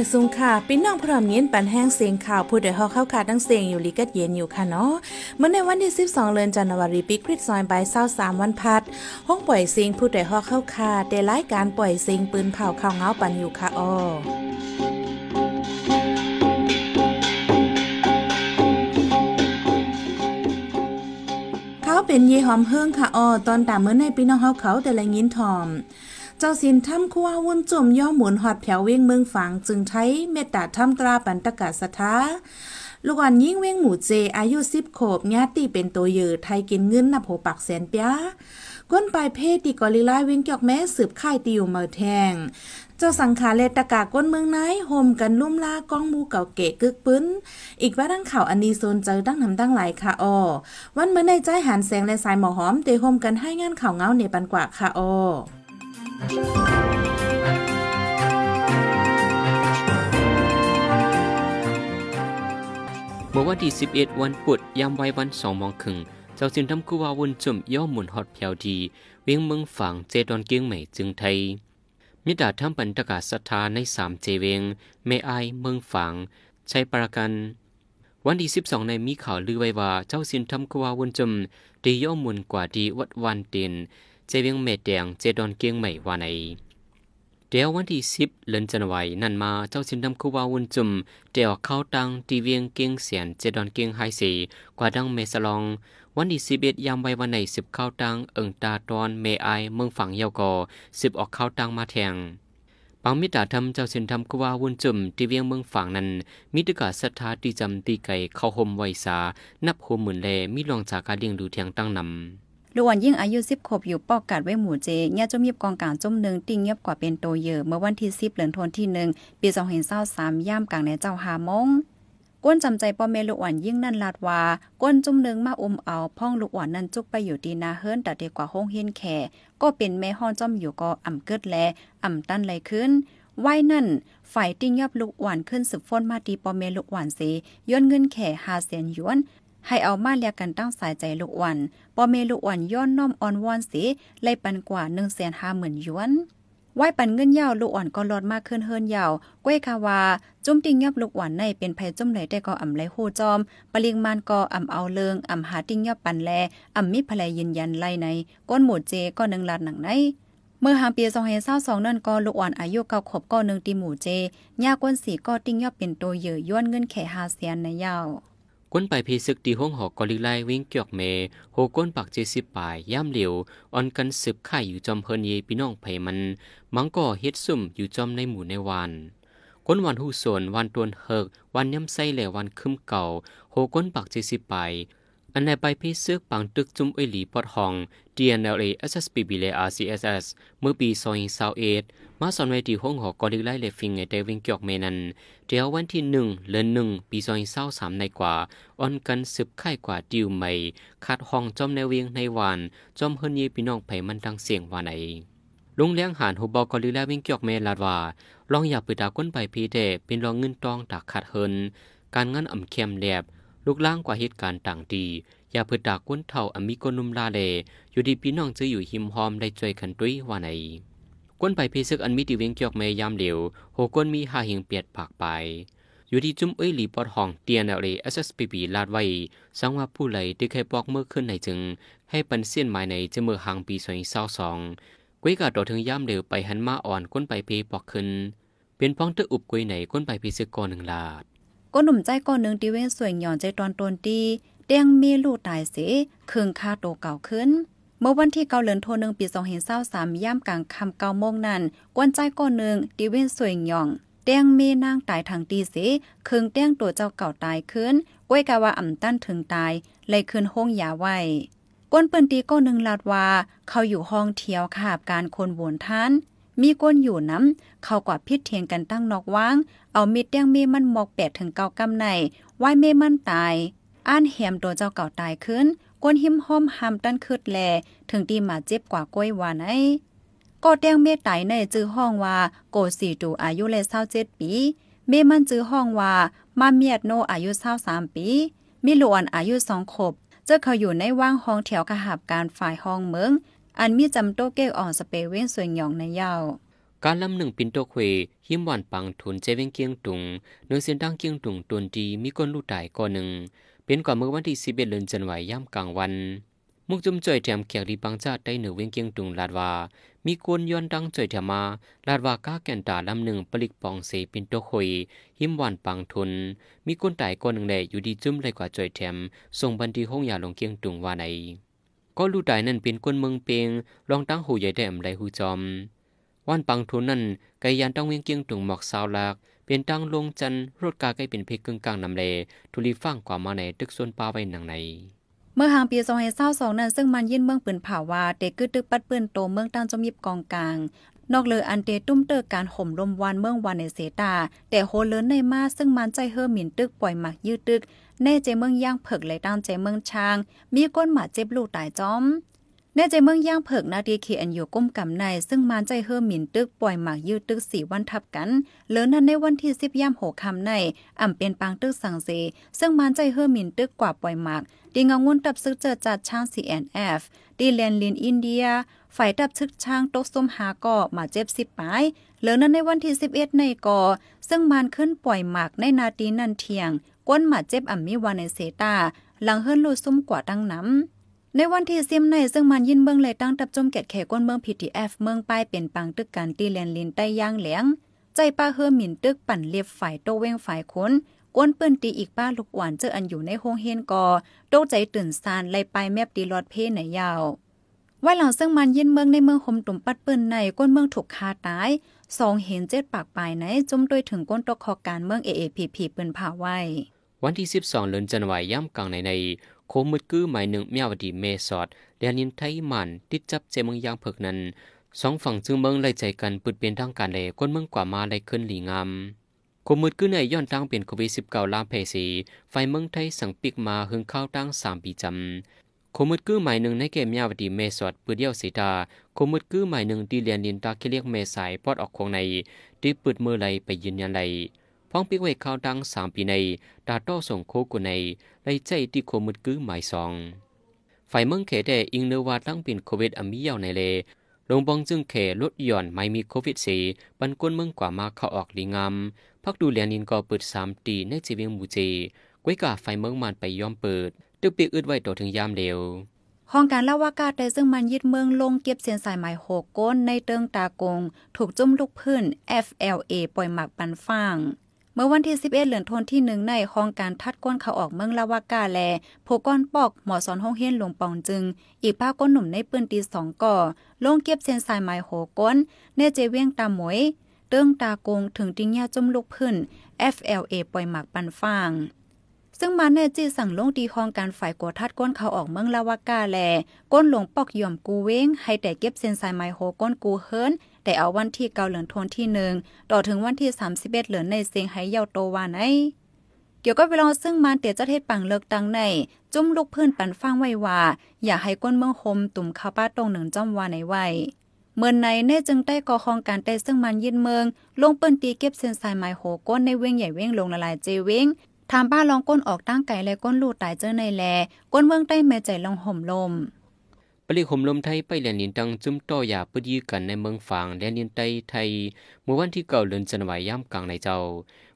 อยสูงค่ะพี่น้องพร้อมยินปันแห้งเสียงข่าวผู้ใดหอเข้าขาดั้งเสียงอยู่ลิกัดเย็นอยู่ค่ะเนาะเมื่อในวันที่ 12เดือนจันทวารีปีคริสซอยใบเศร้าสามวันพัดห้องปล่อยเสียงผู้ใดหอเข้าขาดได้รายการปล่อยเสียงปืนเผาข่าวเงาปันอยู่ค่ะอ๋อเขาเป็นเยหอมเฮิงค่ะอ๋อตอนตามเมื่อในปีน้องเขาเขาแต่ละยินทอมเจ้าสินถ้ำคว่าวุ่นจมย่อหมุนหอดแผวเว้งเมืองฝังจึงใช้เมตตาถ้ำตราปันตกาส้าลูกอ่อนยิ่งเว้งหมูเจอายุสิบขบญาติเป็นตัวเยือไทยกินเงินนับหัวปักแสนเปียก้นปลายเพศตีกอลิลาวิงเกี่ยวแม่สืบไข่ตีอยู่เมือแทง เจ้าสังขาเลตะกาก้นเมืองไหนโฮมกันลุ่มล่ากล้องมูเก่าเกะกึกปื้นอีกว่าดังข่าวอันดีโซนเจอดังทำดังหลายค่ะออวันเมื่อในใจหันแสงและสายหมอหอมเตะโฮมกันให้งานข่าวเงาเนปันกว่าค่ะออเมื่อวันที่11วันปุดยามไว้วันสองมองครึ่งเจ้าสินทำกอวาวุ่นจุ่มย่อหมุนหอดเพียวดีเวียงเมืองฝังเจดอนเกียงใหม่จึงไทย มิดาทำปันตกาศสธานในสามเจเวงเมไอเมืองฝังใช้ประกัน วันที่12ในมีข่าวลือไว้ว่าเจ้าสินทำกวาวนจุมดีย่อมุนกว่าดีวัดวันเต่นเจวิงเมดแดงเจดอนเกียงใหม่วาในเดียววันที่สิบเลนจันไวนั่นมาเจ้าชินดำคูวาวุนจุมเดียวเข้าตังตีเวียงเกียงเสียน เจดอนเกียงไฮสี กว่าดังเมสลอง วันที่สิบเอ็ดยามไววันในสิบเข้าตังเอิงตาตอนเมไอเมืองฝั่งเยาวกอสิบออกเข้าตังมาแทงปังมิตรธรรมเจ้าเสินธรรมกวาวุนจุ่มทีเวียงเมืองฝั่งนั้นมิตรกาศรัทธาตีจำตีไก่เข้าห่มไวสานับโฮมหมื่นแลมีลองจากการเลี้ยงดูเทียงตั้งนำลูกวันยิ่งอายุ10ขวบอยู่ปอกกัดไว้หมู่เจเนี่ยจมยิบกองกลางจมหนึ่งติ่งเงียบกว่าเป็นโตเยอเมื่อวันที่10เหลือนทนที่หนึ่งปี2523ย่ามกลางในเจ้าหามงก้นจำใจป้อเมลูกอ่อนยิ่งนั่นลาดวาก้นจุ่มหนึ่งมาอุ้มเอาพ่องลูกอ่อนนั่นจุกไปอยู่ดีนาเฮิรนแต่เด็กกว่าห้องเฮียนแขก็เป็นแม่ห้องจ้อมอยู่ก็อ่ำเกิดแลอ่ำตั้นเลยขึ้นไหวนั่นฝ่ายติ้งยอบลูกอ่อนขึ้นสืบฟ้นมาตีป้อเมลูกอ่อนเสย้อนเงินแขหาเสียนย้วนให้เอามาเรียกกันตั้งสายใจลูกวันปอเมลูกวันย้อนน้อมอ่อนวอนสิไล่ปันกว่า 1 5 0 0 0นหาหมืนยวนไหวปันเงินยาวลูกอ่อนก็ลดมากขึ้นเฮินยาวก้วยคาวาจุ้มติงยับลูกอ่อนในเป็นภัยจุ้มไหลแต่ก็อ่ำไหลฮจอมปลิงมันก็อ่ำเอาเลิงอ่ำหาติงยับปันแลอ่ำมิภรยยืนยันไล่ในก้นหมูเจก็หนึ่งลาดหนังในเมื่อหางปีสองเฮเศร้าสองนั่นก็ลูกอ่อนอายุเก้าขบก็หนึ่งตีหมูเจย่าก้นสีก็ติงยอบเป็นตัวเยอะย้อนเงินแข่หาเซียนในยาวก้นไปพีซึกตีห้องหอกกอลิไลวิ่งเกียกเม โหก้นปักเจสิบปายย่ำเหลียวออนกันสืบไข่อยู่จอมเพลินเยปีน้องไผมัน มังก่อเฮ็ดซุ่มอยู่จอมในหมู่ในวัน ก้นวันหูส่วนวันตวนเฮิกวันย่ำไส้เหลวันคึมเก่า โหก้นปักเจสิบปายอันในใบพิซึกปังตึกจุ้มอิหลีปอดห้อง DNLA SSPB และ RCSS เมื่อปีอเอ็ด มาสอนไว้ที่ห้องหอกอดิกไลเลฟิงในเดวิงเกียกเมนันเดียววันที่หนึ่งเลือนึ่งปีอ2สามในกว่าอ่อนกันสืบไข่กว่าดิวใหม่คาดห้องจอมในเวียงในวานจอมเฮือนยีพี่น้องไผมันดังเสียงว่าไหนลุงเลี้ยงหานหุบบอกอดิกไลวิงเกียกเมลาดว่า ลองอย่าปิดตาก้นใบพีเดเป็นรองเงินตองตักขาดเฮิน การเงินอ่ำเค็มแหลบลูกล่างกว่าเหตุการณ์ต่างดียาเพื่อดาก้นเท่าอมีกนุมลาเลอยู่ดีพี่น้องจะอยู่หิมหอมได้จ่วยกันด้ยว่าไหนก้นไปเพซึกอันมีติเวียงเกี่ยวกแม่ยามเดียวโหก้นมีหาหิงเปียดปากไป อยู่ที่จุ้มเอ้ยหลีปอดห้องเตียนเอเอสเอสพีบีลาดไว้สังว่าผู้ไหลที่เคยบอกเมื่อขึ้นในจึง ให้ปันเส้นหมายในจะเมื่อหางปีสวยเศร้าสองกุ้ยกาต่อถึงยามเดียวไปหันมาอ่อนก้นไปเพปอกขึ้น เป็นพ้องเตออุบกุ้ยไหนก้นไปเพซึกก่อนหนึ่งลาดก็หนุ่มใจก้อนนึงตีเว้นสวยหย่อนใจตอนตนตีเตียงเมลูกตายเสเคืองค่าโตเก่าขึ้น เมื่อวันที่เกาเหลินโทนึงปีสองเห็นเศร้าสามย่ำกลางคำเกาโมงนั้น กวนใจก้อนนึงตีเว้นสวยหย่องเตียงเมนางตายทางตีเสเคืองเตียงตัวเจ้าเก่าตายขึ้นก้วยกาว่าอ่ำตั้นถึงตาย เลยคืนห้องยาไว้ก้นเปิ้นตีก้อนหนึ่งลาดว่าเขาอยู่ห้องเที่ยวขาบการคนวนท่านมีก้นอยู่น้ำเขากว่าพิษเทียงกันตั้งนอกว้าง เอามีดแดงเมมันหมอกแปดถึงเก้ากำในไว้เมมันตาย อ่านแหมตัวเจ้าเก่าตายขึ้นก้นหิมห้อมหามตันคึดแล ถึงตีมาเจ็บกว่าก้อยวานไอ้ก็แดงเมาตในจื้อห้องว่าโกสีดูอายุเลเศร้าเจ็ดปี เมมันจื้อห้องว่า มาเมียดโนอายุเศร้าสามปีมิลวนอายุสองขบ เจ้าเขาอยู่ในว่างห้องแถวกระหับการฝ่ายห้องเมืองอันมีจำโตเก้อ่อนสเปเว้นส่วนหยองในยาว การลำหนึ่งปินโตเควหิมหวานปังทุนเจเวงเกียงตุงเนื้อเสียนดังเกียงตุงตุนดีมีก้นลูกตายก้อนหนึ่งเป็นก่อนเมื่อวันที่สิบเอ็ดเดือนจันวายย่ำกลางวัน มุกจุ่มจ่อยแถมแขกรีบังชาตได้เหนือเวงเกียงตุงลาดว่า มีก้นย้อนดังจ่อยแถมมาลาดว่าก้าแก่นตาลำหนึ่งปลิกปองเสปินโตเควหิมหวานปังทุนมีก้นตายก้อนหนึ่งแหล่อยู่ดีจุ่มเลยกว่าจ่อยแถมส่งบันทีห้องยาลงเกียงตุงว่าไหนก็ลู่าดนั่นเป็นคนเมืองเปียงรองตั้งหูใหญ่แดมไดหูจอมวันปังทุนนั่นไกยานตั้งเวียงเกียงถุงหมอกสาวหลาก เป็นตั้งลงจันรถกาไกเป็นเพกกึ่งกลางนำเลทุลีฟั่งกว่ามาในตึกส่วนป่าไว้หนังใน เมื่อหางปีสองเฮซ้าสองนั้นซึ่งมันยินเมืองปืนผาวาเตกึดตึกปัดปืนโตเมืองตั้งจมยิบกองกลาง นอกเลออันเตตุ้มเตอร์การห่มลมวันเมืองวันในเสตาแต่โฮเลินในมาซึ่งมันใจเฮอร์หมิ่นตึกปล่อยหมักยืดตึกแน่ใจเมืองย่างเผิกเลยตั้งใจเมืองช้าง มีก้นหมาเจ็บลูกตายจอม แน่ใจเมืองย่างเผิกนาดีเคอันอยู่ก้มกำใน ซึ่งมานใจเฮอหมินตึกปล่อยหมากยืดตึกสี่วันทับกันเหลือนั้นในวันที่สิบย่ำโหคำในอ่ำเป็นปางตึกสังเซซึ่งมานใจเฮอหมินตึกกว่าปล่อยหมาก ดีงงวนตับซึกเจอจัดช้างซีแอนเอฟดีแลนลินอินเดียฝ่ายดับซึกช้างโต๊ะส้มหาก่อมาเจ็บสิบปายเหลือนั้นในวันที่สิบเอ็ดในก่อซึ่งมานขึ้นปล่อยหมากในนาดีนันเทียงก้นหมาเจ็บอ่ำมีวานในเซตา หลังเฮิรนลูซุ่มกว่าตั้งน้ำในวันที่เซียมในซึ่งมันยินเบื้องเลยตั้งตับจมเกตแขก้นเมืองพีทีเอฟเมืองป้ายเป็นปังตึกการตีแลนลินใต้ย่างเหลียงใจป้าเฮิอหมิ่นตึกปั่นเลียบฝ่ายโตเว้งฝ่ายคนก้นเปื้อนตีอีกป้าลูกหวานเจออันอยู่ในโฮงเฮนกอ โตใจตื่นซานไล่ไปแมบตีลอดเพ่ไหนยาว ว่าหลังซึ่งมันยินเมืองในเมืองหมตุ่มปัดเปื้อนในก้นเมืองถูกคาตายสองเห็นเจ็ดปากปลายไหนจุ่มด้วยถึงก้นตกคอการเมืองเอเอพีพีปืนผ่าไว้วันที่12เดือนจันวายย่ำกลางในใน โคมืดกื้อหมายหนึ่งเมียวดีเมสอดแดนินไทมันติดจับเจมังยางเพิกนั้น สองฝั่งจึงเมืองไล่ใจกันปืดเปลี่ยนทางการเลยคนเมืองกว่ามาไล่ขึ้นหลีงามโคมืดกื้อในย้อนทางเปลี่ยนโควิด19ลามเพสี ไฟเมืองไทยสั่งปิกมาหึงข้าวตั้งสามปีจำโคมืดกื้อหมายหนึ่งในเกมยวดีเมสอดปืดเดียวสีตาโคมืดกื้อหมายหนึ่งทีเลียนนินตาคเลียกเมสายปอดออกของใน ที่ปืดมือไลยไปยืนยันไลยพ้องปิกเวกข่าวดังสามปีในดาโต้ส่งโคกุในใน ใจที่โคมุดกึ้หมายสอง ฝ่ายเมืองเขตอิงเนวาตั้งเป็นโควิดอมีเยาวในเลลงบองจึงเขลดหย่อนไม่มีโควิดสีปันก้นเมืองกว่ามาเข้าออกลิงามพักดูแลนินก็เปิดสามตีในจีเวียงมูจีกุ้ยกาไฟเมืองมันไปยอมเปิดตึกปีกอึดไว้ต่อถึงยามเดียวห้องการเล่าว่ากาแต่ซึ่งมันยึดเมืองลงเก็บเสียนสายหมายหกก้นในเติงตากง ถูกจุ่มลูกพื้น FLA ปล่อยหมักปันฟางเมื่อวันที่ 11เหลือนทนที่หนึ่งในห้องการทัดก้นเขาออกเมืองลาวากาแลผู้ก้อนปอก หมอสอนห้องเฮียนหลวงปองจึง อีป้าก้นหนุ่มในปืนตีสองก่อ ลงเก็บเส้นสายไม้โหก้น เนเจเวียงตาหมวยเติ้งตากง ถึงติงยาจมลูกพื้น FLA ปล่อยหมักปันฟาง ซึ่งมาแน่จีสั่งลงตีห้องการฝ่ายกัวทัดก้นเขาออกเมืองลาวากาแลก้นหลวงปอกย่อมกูเว้งให้แต่เก็บเส้นสายไม้โหก้นกูเฮิรนแต่เอาวันที่เกาเหลือนทนที่หนึ่ง ต่อถึงวันที่สามสิบเอ็ดเหลือนในเซียงไฮ้เยาโตวานไอเกี่ยวกับเวลาซึ่งมานเตียจะเทศปังเลิกตังใน จุ้มลูกเพื่อนปันฟังไว้ว่า อย่าให้ก้นเมืองคมตุ่มข้าวป้าตรงหนึ่งจ้ำวาในไว้เมือในเน่จึงได้กอคองการเต่ซึ่งมันยินเมือง ลงเปิ้นตีเก็บเส้นสายไม้โหก้นในเว้งใหญ่เว้งลงละลายเจเว้งทำบ้าลองก้นออกตั้งไก่และก้นลูดตายเจอในแล ก้นเมืองได้แม่ใจลองห่มลมปลิคมลมไทยไปแหลนินตังจุ่มต่อยาปดีกันในเมืองฝางแหลนินไตไทยเมื่อวันที่เก่าเลือนจันวายย่ำกลางในเจ้า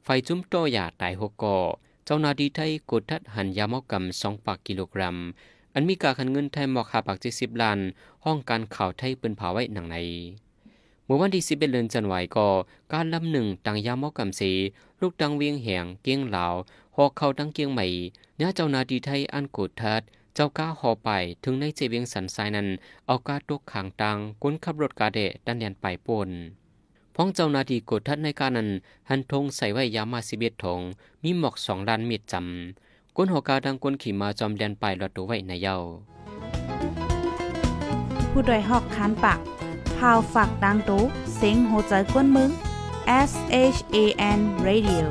ไฟจุ่มต่อยาตายหกกอเจ้านาดีไทยกดทัดหันยาหมอกกำสองปากกิโลกรัม อันมีกาคันเงินไทยหมอกคาปากเจ็ดสิบล้าน ห้องการข่าวไทยเป็นผาไว้หนังในเมื่อวันที่สิบเอ็ดเลือนจันวายก่อการลำหนึ่งตังยาหมอกกำสีลูกตังเวียงแหงเกียงเหลาหอกเขาตังเกียงใหม่ญาเจ้านาดีไทยอันกดทัดเจ้าก้าหอไปถึงในเจวิงสันทายนั้น เอากาตกขางตังก้นขับรถกาเดดันเดียนไปปนพ้องเจ้านาทีกดทัดในการนั้น หันทงใส่ไว้ยามาสิเบียดถงมีหมอกสองล้านมีดจำก้นหอกาดังก้นขี่มาจอมแดนไปลอดตัวไว้ในเย้าผู้โดยหอกคานปากพาวฝากดังตุ้เสียงัวใจกวนมึง S H A N Radio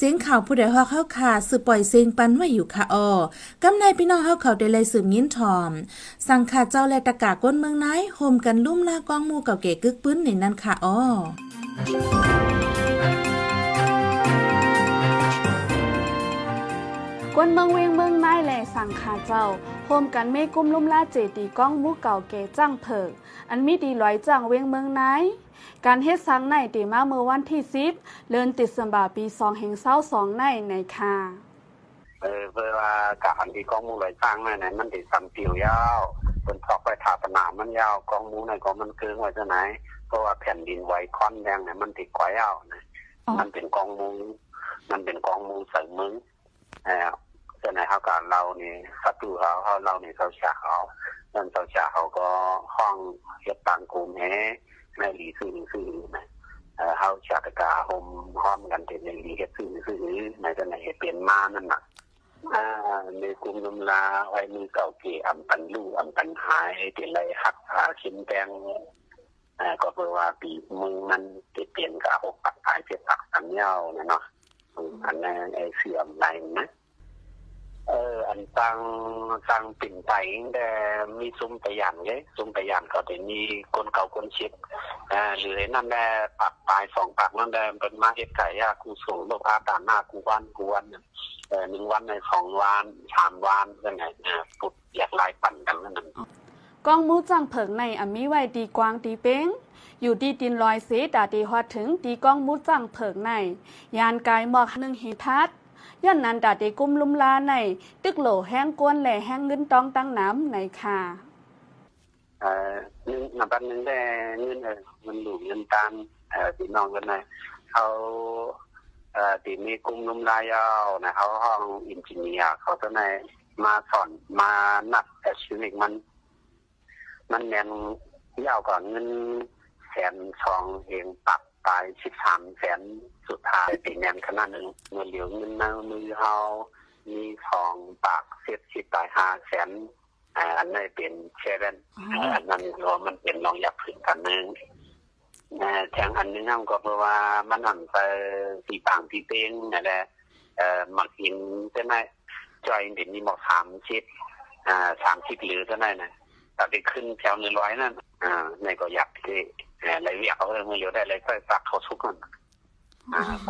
เสียงข่าวผู้ใดฮอกเข้าขาะสืบปล่อยเสีงปันไว้อยู่ค่ะออกำนายพี่น้องเข้าเขาได้เลยสืบยิ้นทอมสังขาเจ้าและตะกาก้นเมืองไหนโฮมกันลุ่มลากองมูเก่าเก๋กึกปื้นในนั้นค่ะออก้นเมืองเวียงเมืองไม้แลสังขาเจ้าโฮมกันไม่กุ้มลุ่มล่าเจดีก้องมูเก่าเก๋จ้างเผิกอันมีดีลอยจ้างเวียงเมืองไหนการเฮ็ดซังในตีมาเมื่อวันที่สิบเดือนติดสมบาปีส2แห่งเศร้าสองในในค่ะเออเวลาการที่กองมูลไหลสร้างมาเนี่ยมันติดสัมปิวยาวคนทอกไปถาสนามมันยาวกองมูลในกองมันเกึ้งไว้ี่ไหน เพราะว่าแผ่นดินไหวค้อนแดงเนี่ยมันติดก้อยเอานะมันเป็นกองมูลมันเป็นกองมูลใส่มึงนอ่าจะไหนเขาการเราเนี่ศัตรูเขาเขาเรานี่เขาฉาเขานันเขาฉาเขาก็ห้องเฮ็ดต่างกลุ่ม่ฮม่ดีซื้อซื้อนะเฮาชาติกาหฮมหอมกันเต็มในหดีเฮ็ซื้อซื้อในจะหนเปลี่ยนมานั่นน่ะในกลุ่มน้ำลาไว้มือเก่าเกีอํมปันลู่อัาปันหายเติไรหักหาชิ้นแปงก็เพราะว่า ปีมึงมันเปลี่ยนกับอกปักอายเจ็ดปักสัญญาเนาะอันนั้น ไอเสื่อมไรนะเอออันตังตังปิ่นไต่แต่มีซุ้มปะยานเยซุ้มปะยานก็จะมีคนเก่าคนชิดอ่าหรือนั่นแห่ปักปลายสองปักนั่นแห่เป็นมาเฮ็ดไก่ยากูสูงโลกอาตาหน้ากูวันกูวันเออหนึ่งวันในสองวันสามวันยังไงเนะปุดอยากลายปั่นกันนั่นกองมูจังเผิงในอมิไว้ดีกวางดีเป้งอยู่ดี่ดินลอยเสดาตีฮอดถึงดีกองมูจังเผิงใน ยานกายหมอกหนึ่งเฮทัดย้อนนั้นตาตตกุ้มลุ่มลาในตึกโหลแห้งกวนแหล่แห้งเงินตองตั้งน้ำในค่ะเอ่อนนับปันนึงได้เงินเออมันดูุเงินตามเออตีน้องกันนะเขาเออตีมีกุ้มลุ่มลายาวนะเขาห้องอินจิเนียร์เขาตอในมาสอนมานักแต่ชีวิตมัน มันแนนยาวกว่าเงินแสนสองเองปักตายสิบสามแสนสุดท้ายตีแนนขนาดหนึ่งเงินเหลือเงินนามือเฮา มีทองปากเสียบสิบตายห้าแสนอันนั้นเป็นเชเร่นอันนั้นก็มันเป็นรองหยับพื้นกันนึงแทงอันนึงก็เพราะว่ามันหันไปสีต่างที่เต้งนั่นแหละหมักหินใช่ไหมจอยเด่นมีหมอกสามชิดสามชิดหรือก็่ได้นะ แต่ไปขึ้นแถวหนึ่งร้อยนั่นในก็อยากที่เลยเรียกเขาเลยม่อยู่ได้เลยค่อยักเขาทุกคน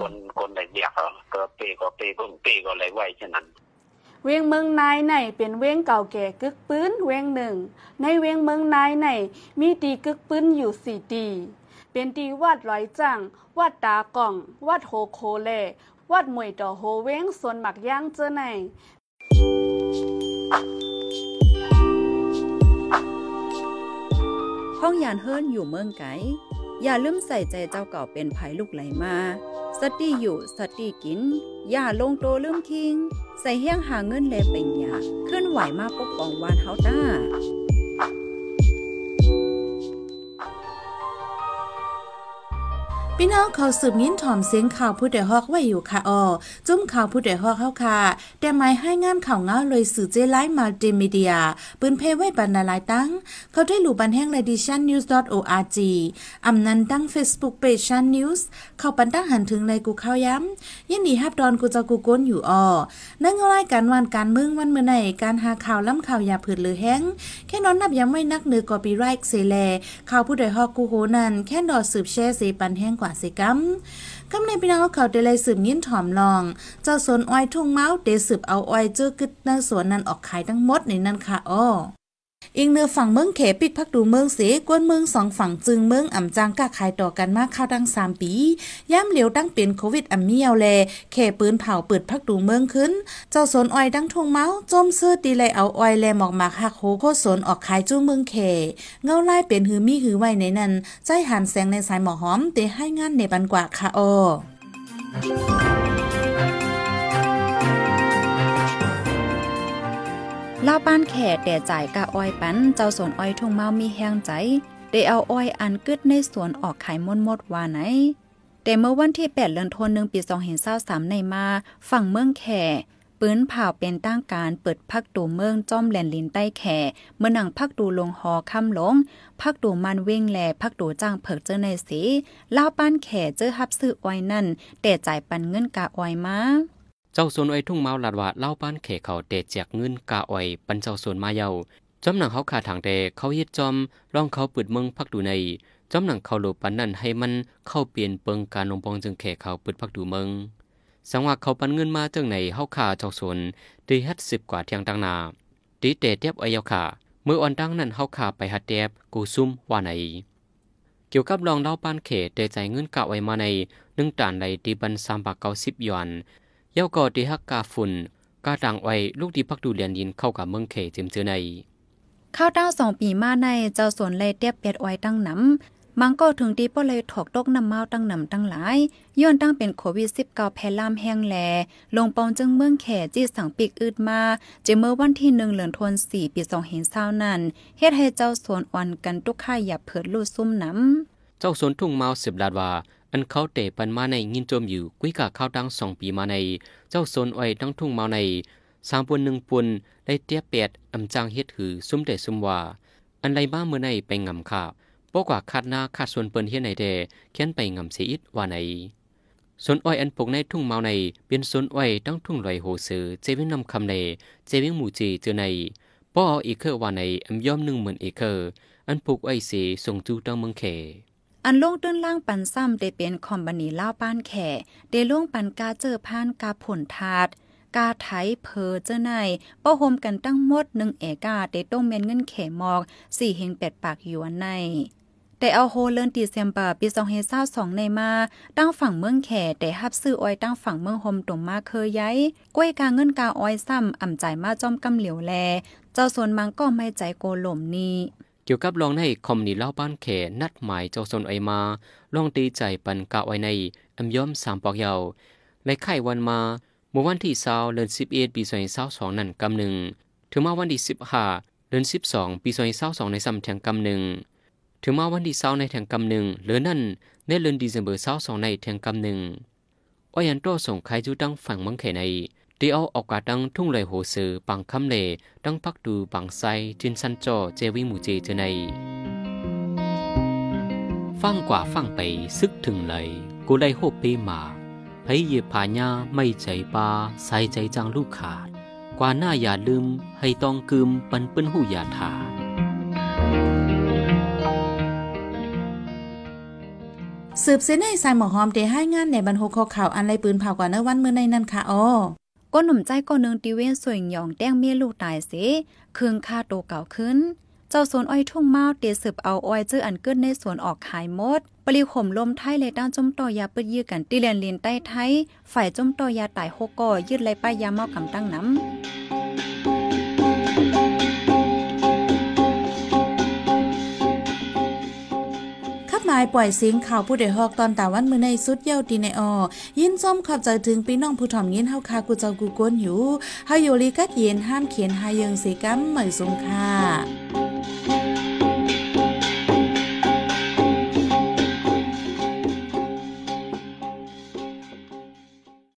คนคนเลยเรียกเขาก็เปก็เปก็เปก็ลยไหไว้เช่นนั้น เวียงเมืองนายในเป็นเวียงเก่าแก่กึกปื้นเวียงหนึ่ง ในเวียงเมืองนายในมีตีกึกปื้นอยู่สี่ตีเป็นตีวัด้อยจังวัดตากล่อง วัดโฮโคเลวัดมวยต่อโฮเว้งส่วนหมักย่างเจอหนห้องยานเฮิรนอยู่เมืองไก อย่าลืมใส่ใจเจ้าเก่าเป็นภัยลูกไหลมา สติอยู่สติกิน อย่าลงโตลืมคิง ใส่เฮี้ยงหาเงินเลเป็นอยาขึ้นไหวมาปกป้องวานเฮาต้าน้องเขาสืบยิ้นถ่อมเสียงข่าวผู้ใดฮอกไว้อยู่ค่ะออจุ้มข่าวผู้ใดฮอกเข้าค่ะ แต่หมายให้งานข่าวเงาเลยสื่อเจไลน์มัลติมีเดียปืนเพไว้บรรณาลายตั้งเขาได้หลู่บันแห้งเลดิชันนิวส์ดอทโออาร์จีอำนันตั้งเฟซบุ๊กเพจชันนิวส์เข้าปันตั้งหันถึงในกูเข้าย้ำยินดีฮับดอนกูจะกูก้นอยู่ออนั่งรายการวันการเมืองวันเมื่อไหนการหาข่าวล้ำข่าวอย่าผืดหรือแห้งแค่นอนนับยังไม่นักเนือกอปีไรค์เซเลข่าวผู้ใดฮอกกูโหนันแค่ดอสืบแช่เซปันแห้งกว่าสกัมกำในพี่น้องเขาเดลัยสืบยิ้น ถอมลอง เจ้าสวนอ้อยทุ่ง เมาส์เดสืบเอาอ้อยเจ้ากึดนาสวนนั้นออกขายทั้งหมด ในนั้นค่ะอ้ออิงเนื้อฝั่งเมืองเขปิดพักดูเมืองเสกวนเมืองสองฝั่งจึงเมืองอ่ำจางกะขายต่อกันมากเข้าตั้งสามปีย่ำเหลียวตั้งเป็นโควิดอ่ำเมียวแลเขปืนเผาเปิดพักดูเมืองขึ้น เจ้าสนอ้อยดังทงเมาจมเสื้อตีเลยเอาอ้อยแลหมอกหมากหักโหโคสนออกขายจู้เมืองเขเงาไล่เป็นหือมีหือไว้ในนั้นใจหันแสงในสายหมอกหอมเตะให้งานในบันกว่าค่ะโอลาบ้านแขกแต่จ่ายกะอ้อยปันเจ้าสวนอ้อยทุ่งเมามีแห้งใจได้เอาอ้อยอันกึดในสวนออกขายมดมดว่าไหนแต่เมื่อวันที่8เดือนธันวาคมปี2523ในมาฝั่งเมืองแขกปืนเผาเป็นตั้งการเปิดพักตูเมืองจ้อมแหลนลินใต้แขเมื่อนังพักตูลงหอค่ำหลงพักตูมันเว่งแหลพักตูจ้างเผิกเจอในสีเล่าป้านแขเจอฮับซื้ออ้อยนั่นแต่จ่ายปันเงินกาอ้อยมาจ้าส่วนไอ้ทุ่งเมาหลัดว่าเล่าปานเขเขาเดแจกเงินกาอ่อยปันเจ้าส่วนมาเยาจอมหนังเขาขาดทางแต่เขายึดจอมร่องเขาปิดเมืองพักดูในจอมหนังเขาหลบปันนั่นให้มันเข้าเปลี่ยนเปิงการลงปองจึงเขเขาปิดพักดูเมือง สังว่าเขาปันเงินมาจังในเขาขาเจ้าส่วนตีฮัดสิบกว่าเทียงตั้งนาตีเตะเทียบไอ้ยาขาเมื่ออ่อนตั้งนั่นเขาขาไปฮัดเทียบกูซุ่มว่าไหน เกี่ยวกับรองเล่าปานเขตเดใจเงินกะไว้มาในหนึ่งตานในตีบันสามบาทเก้าสิบหยวนเย้ก็ดีฮักกาฝุ่นกาดังไว้ลูกดีพักดูเรียนดินเข้ากับเมืองเขเจิมเจอในข้าวเต้าสองปีมาในเจ้าสวนเลยเตียบเปยดไว้ตั้งน้ำมังก็ถึงดีป้อเลยถกตกน้ำเมาตั้งน้ำตั้งหลายย้อนตั้งเป็นโควิด1 9แพร่ล่ามแห้งแลลงปองจึงเมืองแขจีสั่งปีกอืดมาเจเมื่อวันที่หนึ่งเหลือนทวนสี่ปีสองเห็นเศร้านั้นเฮ็ดให้เจ้าสวนอ่อนกันทุกข่ายหยับเผิดลู่ซุ่มน้ำเจ้าสวนทุ่งเมาสืบลาดว่าอันเขาเตะปันมาในงินจมอยู่กุ้ยกะข้าวดังสองปีมาใน เจ้าโซนอ้อยดังทุ่งมาใน สามปุนหนึ่งปุนได้เตี้ยเป็ดอำจางเฮ็ดหือซุ่มเตะซุ่มว่า อันไรบ้าเมื่อในไปงำขาบปกว่าขาดหน้าขาดส่วนเปิ้นเฮ็ดในเดเขียนไปงำเสียอิดว่าในสนอ้อยอันปกในทุ่งเมาในเป็นสนอ้อยตั้งทุ่งลอยโหสือเจวิงนำคำในเจวิงหมู่จีเจอในป้อเออีเคอร์ว่าในอันย่อมหนึ่งเหมือนเอเคอร์ อันปลูกไอเสียส่งจูตั้งเมืองเขอันลงต้นล่างปันซ้ำได้เป็นคอมบานีเล่าป้านแข่ได้ล่งปันกาเจอพานกาผลทาดกาไทยเพอเจอาในป้าโฮมกันตั้งหมดหนึ่งเอกาเตต้งเมนเงินแขมอกสี่เฮงแปดปากอยู่ใน แต่เอาโฮเลินตีเซมบาปีสองเฮซ่าสองในมา ตั้งฝั่งเมืองแขแต่ฮับซื้อออยตั้งฝั่งเมืองโฮมตุ่มมาเคยย้ยกล้วยกาเงินกาออยซ้ำอ่ำใจมาจอมกำเหลียวแล เจ้าส่วนมังก็ไม่ใจโกหล่มนี้เกี่ยวกับลองในคอมนีเล่าบ้านเขนัดหมายเจ้าสนไอมาลองตีใจปันกะไว้ในอัมย้อมสามปอกเยาในไข่วันมาเมื่อวันที่เศร้าเดือนสิบเอ็ดปีสองพันสองนั่นกำหนึ่งถึงมาวันที่สิบห้าเดือนสิบสองปีสองพันสองในซ้ำแทงกำหนึ่งถึงมาวันที่เศร้าในแทงกำหนึ่งเหลือนั่นในเดือนดีเซมเบอร์เศร้าสองในแทงกำหนึ่งอ้อยันโตส่งใครจูดังฝั่งมังเขในตีเอาออกกาดังทุ่งเลยโหเสือปังคำเล ดังพักดูปังไซจินซันจอเจวิมูเจเจในฟังกว่าฟังไปซึกถึงเลยกูได้โหปีมาพยเยพาญา ไม่ใจปาใส่ใจจังลูกขาด กว่าหน้าอย่าลืม ให้ต้องกึมปันปืนหูอย่าถาสืบเส้นในสายหมอหอมเดให้งานในบรรโฮกข่าว อันไรปืนเผากว่าเนวันเมื่อในนั้นค่ะอ้อก้นหนุ่มใจก้อนนึงตีเว้นสวยหยองแต้งเมียลูกตายเสคื่องค่าโตเก่าขึ้น เจ้าสวนอ้อยทุ่งเมาเตสืบเอาอ้อยเจื้ออันเกิดในสวนออกขายหมด ปริข่มลมไทยเลยด้านจมต่อยาเปิดยื้อกันตีเลียนลินใต้ไทย ฝ่ายจมต่อยาตายหกก่อยืดไรป้ายยาเมากำตั้งน้ำายปล่อยเสียงข่าวผู้ใดฮอกตอนตาวันมือในสุดเย้าดีในออยินส้มขอบใจถึงพี่น้องผู้ถ่อมยินเฮาคากูเจ้ากูก้นอยู่เฮาอยู่ลีกัดเย็นห้ามเขียนหายังเสกัมเหมยสงค่ะ